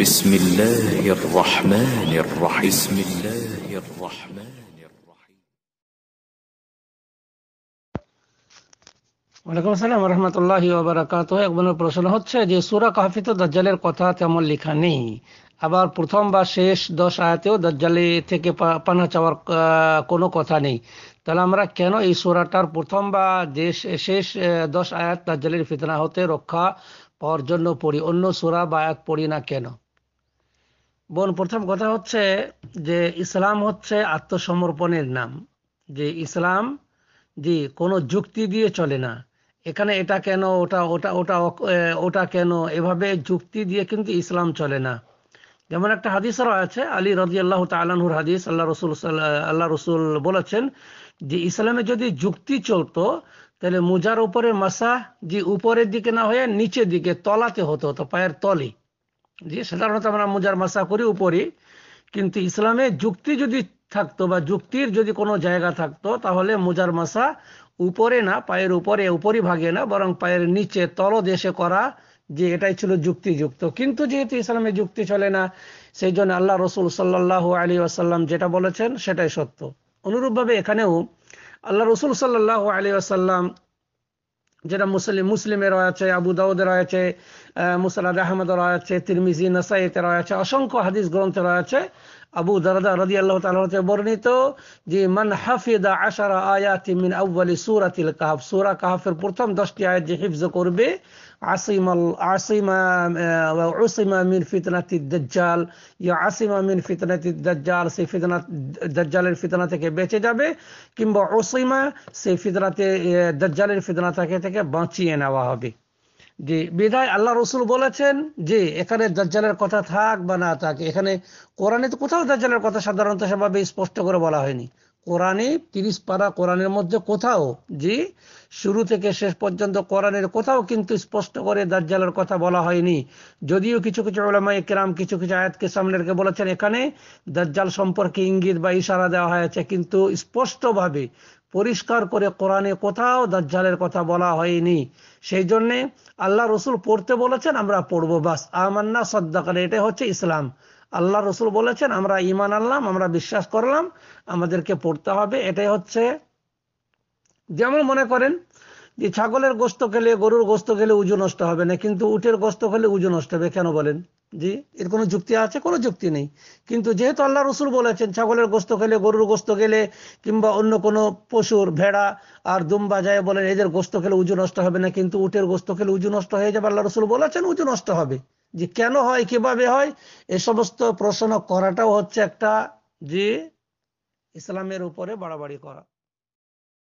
بسم الله الرحمن الرحيم بسم الله الرحمن الرحيم وعليكم السلام ورحمه الله وبركاته একবার প্রশ্ন হচ্ছে যে সূরা সুরা তো দাজ্জালের কথা তেমন লেখা নেই আবার প্রথম বা শেষ দশ আয়াতেও দাজ্জালে থেকে পানা চাওয়ার কোনো কথা নেই তাহলে আমরা কেন এই সুরাটার প্রথম বা শেষ দশ আয়াত দাজ্জালের ফিতনা হতে রক্ষা পাওয়ার জন্য পড়ি অন্য সুরা বা আয়াত পড়ি না কেন বোন প্রথম কথা হচ্ছে যে ইসলাম হচ্ছে আত্মসমর্পণের নাম যে ইসলাম জি কোনো যুক্তি দিয়ে চলে না এখানে এটা কেন ওটা ওটা ওটা ওটা কেন এভাবে যুক্তি দিয়ে কিন্তু ইসলাম চলে না যেমন একটা আরও আছে আলী রাজি আল্লাহ তালানহুর হাদিস আল্লাহ রসুল আল্লাহ রসুল বলেছেন যে ইসলামে যদি যুক্তি চলতো তাহলে মুজার উপরে মাসা যে উপরের দিকে না হয়ে নিচের দিকে তলাতে হতো তো পায়ের তলে যে সাধারণত আমরা মোজার মাসা করি উপরই কিন্তু ইসলামে যুক্তি যদি থাকতো বা যুক্তির যদি কোনো জায়গা থাকতো তাহলে মোজার মাসা উপরে না পায়ের উপরে উপরই ভাগে না বরং পায়ের নিচে তল দেশে করা যে এটাই ছিল যুক্তিযুক্ত কিন্তু যেহেতু ইসলামে যুক্তি চলে না সেই জন্য আল্লাহ রসুল সাল্লাহ আলী আসাল্লাম যেটা বলেছেন সেটাই সত্য অনুরূপভাবে এখানেও আল্লাহ রসুল সাল্লাহ আলী আসাল্লাম যেটা মুসলিম মুসলিমের রয়েছে আবু দাউদের রয়েছে মুসালাদ আহমদ রয়েছে তিরমিজি নাসাইতে রয়েছে অসংখ্য হাদিস রয়েছে আবু আল্লাহ তালতে বর্ণিত যে মান হাফিদা আশারা আয়াতি মিন আউ্বালি কাহাফ সুরা কাহাফের প্রথম দশটি আয়াত যে হিফজ করবে আসিমা আসিমা মিন ফিতনাতি দজ্জাল ইয়া আসিমা মিন ফিতনাতি দজ্জাল সেই ফিতনা দজ্জালের ফিতনা থেকে বেঁচে যাবে কিংবা অসীমা সেই ফিতনাতে দজ্জালের ফিতনা থেকে থেকে বাঁচিয়ে নেওয়া হবে যে বিদায় আল্লাহ রসুল বলেছেন যে এখানে দাজ্জালের কথা থাক বা না থাক এখানে কোরআনে তো কোথাও দাজ্জালের কথা সাধারণত সেভাবে স্পষ্ট করে বলা হয়নি কোরআনে তিরিশ পারা কোরআনের মধ্যে কোথাও যে শুরু থেকে শেষ পর্যন্ত কোরআনের কোথাও কিন্তু স্পষ্ট করে দাজ্জালের কথা বলা হয়নি যদিও কিছু কিছু ওলামাই কেরাম কিছু কিছু আয়াতকে সামনে রেখে বলেছেন এখানে দাজ্জাল সম্পর্কে ইঙ্গিত বা ইশারা দেওয়া হয়েছে কিন্তু স্পষ্টভাবে পরিষ্কার করে কোরআনে কোথাও দাজ্জালের কথা বলা হয়নি সেই জন্যে আল্লাহ রসুল পড়তে বলেছেন আমরা পড়বো বাস আমার না সদ্দাকার এটা হচ্ছে ইসলাম আল্লাহ রসুল বলেছেন আমরা ইমান আনলাম আমরা বিশ্বাস করলাম আমাদেরকে পড়তে হবে এটাই হচ্ছে যেমন মনে করেন যে ছাগলের গোস্ত খেলে গরুর গোস্ত খেলে উজু নষ্ট হবে না কিন্তু উটের গোস্ত খেলে উজু নষ্ট হবে কেন বলেন জি এর কোনো যুক্তি আছে কোনো যুক্তি নেই কিন্তু যেহেতু আল্লাহ রসুল বলেছেন ছাগলের গোস্ত খেলে গরুর গোস্ত খেলে কিংবা অন্য কোনো পশুর ভেড়া আর দুম্বা যায় বলেন এদের গোস্ত খেলে উজু নষ্ট হবে না কিন্তু উটের গোস্ত খেলে উজু নষ্ট হয়ে যাবে আল্লাহ রসুল বলেছেন উজু নষ্ট হবে যে কেন হয় কিভাবে হয় এ সমস্ত প্রশ্ন করাটাও হচ্ছে একটা যে ইসলামের উপরে বাড়াবাড়ি করা